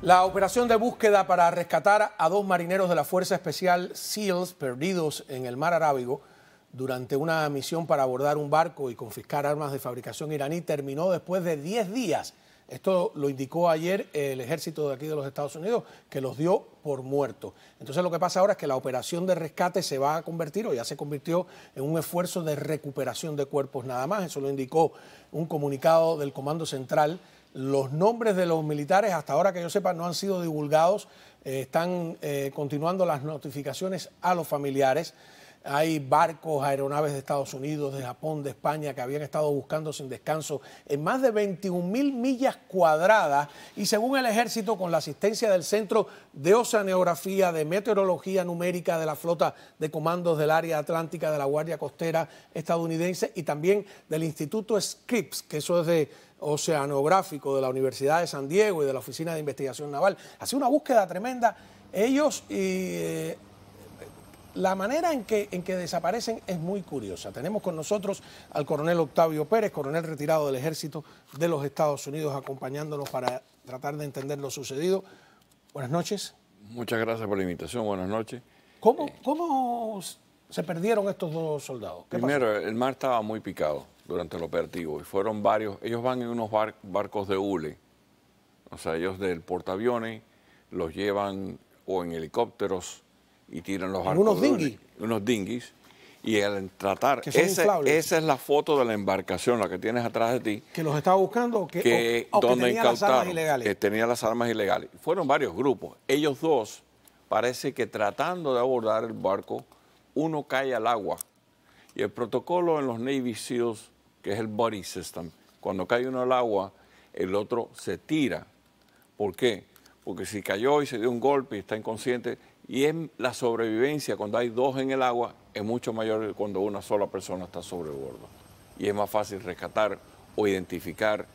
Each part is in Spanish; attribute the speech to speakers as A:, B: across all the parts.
A: La operación de búsqueda para rescatar a dos marineros de la Fuerza Especial SEALs e perdidos en el mar Arábigo durante una misión para abordar un barco y confiscar armas de fabricación iraní terminó después de 10 días. Esto lo indicó ayer el ejército de aquí de los Estados Unidos, que los dio por muertos. Entonces lo que pasa ahora es que la operación de rescate se va a convertir o ya se convirtió en un esfuerzo de recuperación de cuerpos nada más. Eso lo indicó un comunicado del Comando Central los nombres de los militares, hasta ahora que yo sepa, no han sido divulgados. Eh, están eh, continuando las notificaciones a los familiares. Hay barcos, aeronaves de Estados Unidos, de Japón, de España, que habían estado buscando sin descanso en más de 21 mil millas cuadradas y según el ejército, con la asistencia del Centro de Oceanografía, de Meteorología Numérica de la Flota de Comandos del Área Atlántica de la Guardia Costera estadounidense y también del Instituto Scripps, que eso es de oceanográfico de la Universidad de San Diego y de la Oficina de Investigación Naval. hace una búsqueda tremenda. Ellos y, eh, la manera en que, en que desaparecen es muy curiosa. Tenemos con nosotros al coronel Octavio Pérez, coronel retirado del ejército de los Estados Unidos, acompañándonos para tratar de entender lo sucedido.
B: Buenas noches. Muchas gracias por la invitación, buenas noches.
A: ¿Cómo, eh, cómo se perdieron estos dos soldados? Primero,
B: el mar estaba muy picado durante el operativo y fueron varios, ellos van en unos barcos de hule, o sea, ellos del portaaviones los llevan o en helicópteros y tiran los arcos... Unos dinghies. Unos dinghies. Y al tratar, esa es la foto de la embarcación, la que tienes atrás de ti.
A: ¿Que los estaba buscando que, tenía las armas ilegales?
B: tenía las armas ilegales. Fueron varios grupos. Ellos dos parece que tratando de abordar el barco, uno cae al agua. Y el protocolo en los Navy SEALs, que es el body system, cuando cae uno al agua, el otro se tira. ¿Por qué? Porque si cayó y se dio un golpe y está inconsciente, y es la sobrevivencia. Cuando hay dos en el agua, es mucho mayor que cuando una sola persona está sobre bordo. Y es más fácil rescatar o identificar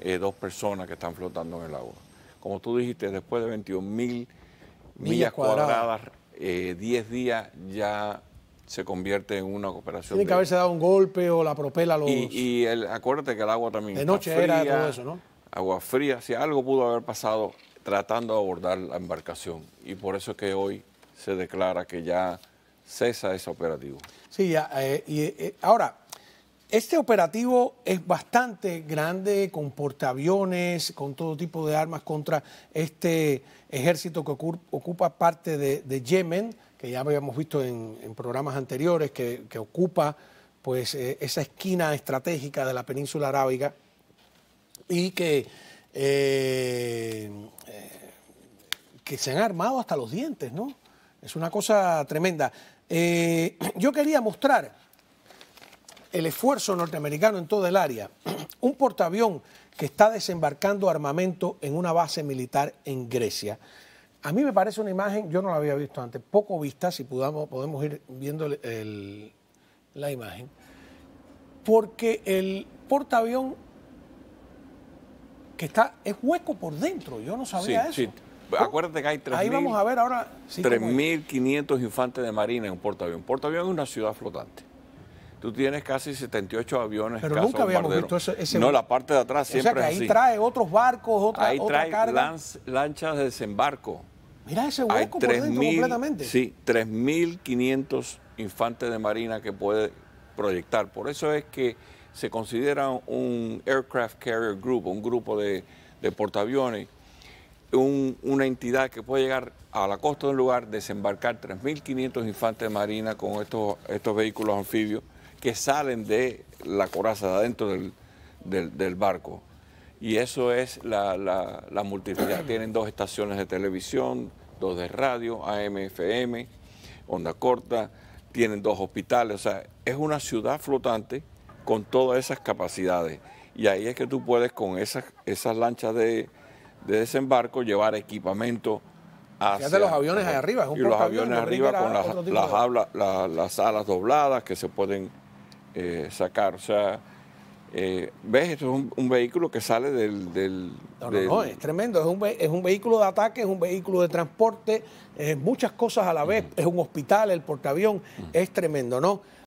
B: eh, dos personas que están flotando en el agua. Como tú dijiste, después de 21 mil millas cuadradas, 10 eh, días ya se convierte en una operación. Tiene que haberse
A: dado un golpe o la propela los...
B: Y, el, acuérdate que el agua también. De noche era todo eso, ¿no? Agua fría, si algo pudo haber pasado, tratando de abordar la embarcación. Y por eso es que hoy se declara que ya cesa ese operativo.
A: Sí, ya, eh, y, eh, ahora, este operativo es bastante grande, con portaaviones, con todo tipo de armas contra este ejército que ocupa parte de, Yemen, que ya habíamos visto en, programas anteriores, que, ocupa pues eh, esa esquina estratégica de la península arábiga y que eh, eh, que se han armado hasta los dientes, ¿no? Es una cosa tremenda. Eh, yo quería mostrar el esfuerzo norteamericano en todo el área. Un portaavión que está desembarcando armamento en una base militar en Grecia. A mí me parece una imagen, yo no la había visto antes, poco vista, si podemos ir viendo la imagen, porque el portaavión que está, es hueco por dentro. Yo no sabía eso. Sí.
B: Acuérdate que hay Ahí vamos a ver ahora. 3.500 infantes de marina en un portaavión. Portaavión es una ciudad flotante. Tú tienes casi 78 aviones. Pero nunca habíamos visto eso, ese. No, la parte de atrás siempre. O sea que ahí trae
A: otros barcos, otra,
B: lanchas de desembarco. Mira ese hueco hay por dentro completamente. Sí, 3.500 infantes de marina que puede proyectar. Por eso es que se considera un aircraft carrier group, un grupo de, portaaviones, una entidad que puede llegar a la costa del lugar, desembarcar 3.500 infantes de marina con estos, estos vehículos anfibios que salen de la coraza, de adentro del, barco. Y eso es la, la, la multiplicidad. Tienen dos estaciones de televisión, dos de radio, AM, FM, onda corta, tienen dos hospitales. O sea, es una ciudad flotante con todas esas capacidades. Y ahí es que tú puedes con esas, esas lanchas de, desembarco llevar equipamiento hacia... los aviones arriba. y los aviones arriba con las, las, alas dobladas que se pueden eh, sacar. O sea, eh, ves, esto es un, vehículo que sale del... no, es
A: tremendo. Es un, es un vehículo de ataque, es un vehículo de transporte, muchas cosas a la vez. Es un hospital, el portaavión,
B: es tremendo, ¿no?